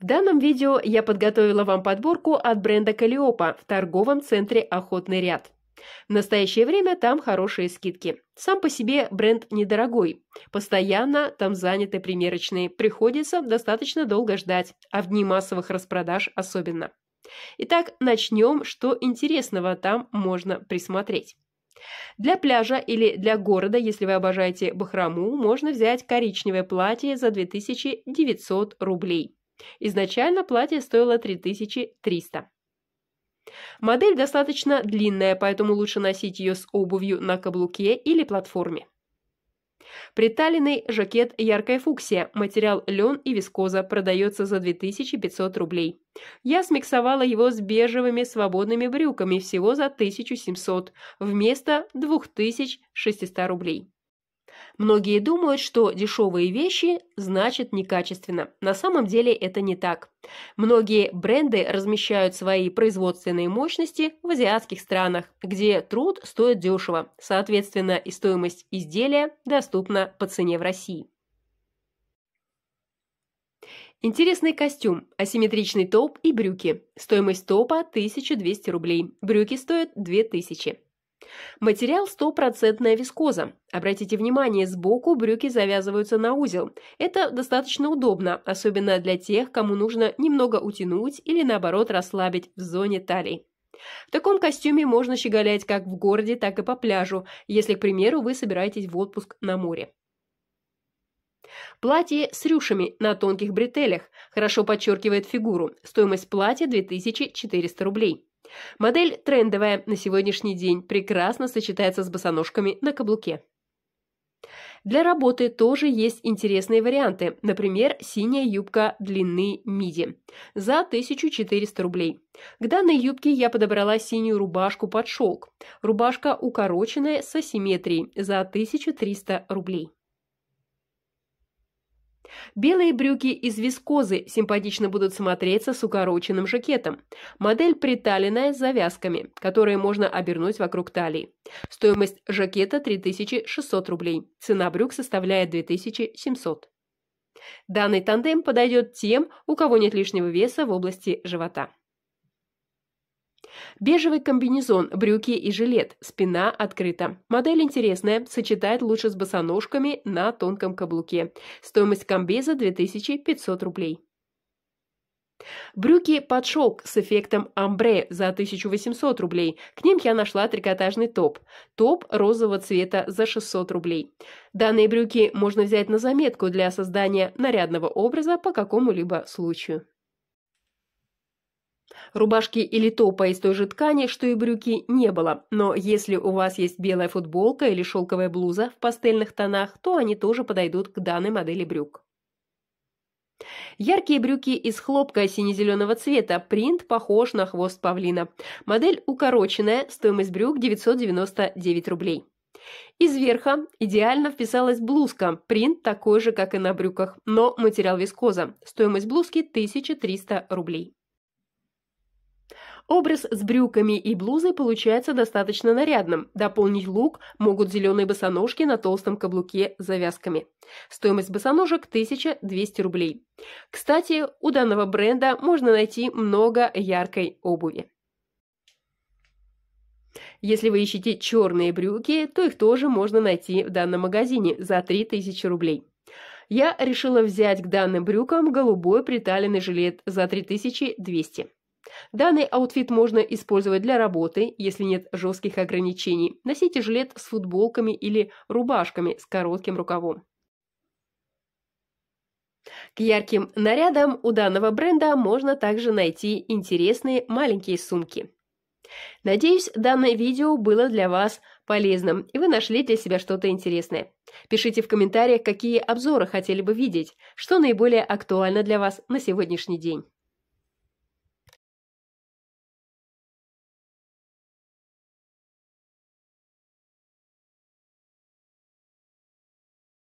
В данном видео я подготовила вам подборку от бренда Калиопа в торговом центре «Охотный ряд». В настоящее время там хорошие скидки. Сам по себе бренд недорогой. Постоянно там заняты примерочные. Приходится достаточно долго ждать, а в дни массовых распродаж особенно. Итак, начнем, что интересного там можно присмотреть. Для пляжа или для города, если вы обожаете бахрому, можно взять коричневое платье за 2900 рублей. Изначально платье стоило 3300. Модель достаточно длинная, поэтому лучше носить ее с обувью на каблуке или платформе. Приталенный жакет яркая фуксия, материал лен и вискоза, продается за 2500 рублей. Я смиксовала его с бежевыми свободными брюками всего за 1700 вместо 2600 рублей. Многие думают, что дешевые вещи значит некачественно. На самом деле это не так. Многие бренды размещают свои производственные мощности в азиатских странах, где труд стоит дешево, соответственно и стоимость изделия доступна по цене в России. Интересный костюм, асимметричный топ и брюки. Стоимость топа 1200 рублей, брюки стоят 2000. Материал стопроцентная вискоза. Обратите внимание, сбоку брюки завязываются на узел. Это достаточно удобно, особенно для тех, кому нужно немного утянуть или наоборот расслабить в зоне талии. В таком костюме можно щеголять как в городе, так и по пляжу, если, к примеру, вы собираетесь в отпуск на море. Платье с рюшами на тонких бретелях хорошо подчеркивает фигуру. Стоимость платья 2400 рублей. Модель трендовая на сегодняшний день, прекрасно сочетается с босоножками на каблуке. Для работы тоже есть интересные варианты, например, синяя юбка длины миди за 1400 рублей. К данной юбке я подобрала синюю рубашку под шелк. Рубашка укороченная с асимметрией за 1300 рублей. Белые брюки из вискозы симпатично будут смотреться с укороченным жакетом. Модель приталенная с завязками, которые можно обернуть вокруг талии. Стоимость жакета 3600 рублей. Цена брюк составляет 2700. Данный тандем подойдет тем, у кого нет лишнего веса в области живота. Бежевый комбинезон, брюки и жилет, спина открыта. Модель интересная, сочетает лучше с босоножками на тонком каблуке. Стоимость комбеза 2500 рублей. Брюки под шелк с эффектом амбре за 1800 рублей. К ним я нашла трикотажный топ. Топ розового цвета за 600 рублей. Данные брюки можно взять на заметку для создания нарядного образа по какому-либо случаю. Рубашки или топа из той же ткани, что и брюки, не было, но если у вас есть белая футболка или шелковая блуза в пастельных тонах, то они тоже подойдут к данной модели брюк. Яркие брюки из хлопка сине-зеленого цвета, принт похож на хвост павлина. Модель укороченная, стоимость брюк 999 рублей. Из верха идеально вписалась блузка, принт такой же, как и на брюках, но материал вискоза. Стоимость блузки 1300 рублей. Образ с брюками и блузой получается достаточно нарядным. Дополнить лук могут зеленые босоножки на толстом каблуке с завязками. Стоимость босоножек 1200 рублей. Кстати, у данного бренда можно найти много яркой обуви. Если вы ищете черные брюки, то их тоже можно найти в данном магазине за 3000 рублей. Я решила взять к данным брюкам голубой приталенный жилет за 3200. Данный аутфит можно использовать для работы, если нет жестких ограничений. Носите жилет с футболками или рубашками с коротким рукавом. К ярким нарядам у данного бренда можно также найти интересные маленькие сумки. Надеюсь, данное видео было для вас полезным, и вы нашли для себя что-то интересное. Пишите в комментариях, какие обзоры хотели бы видеть, что наиболее актуально для вас на сегодняшний день.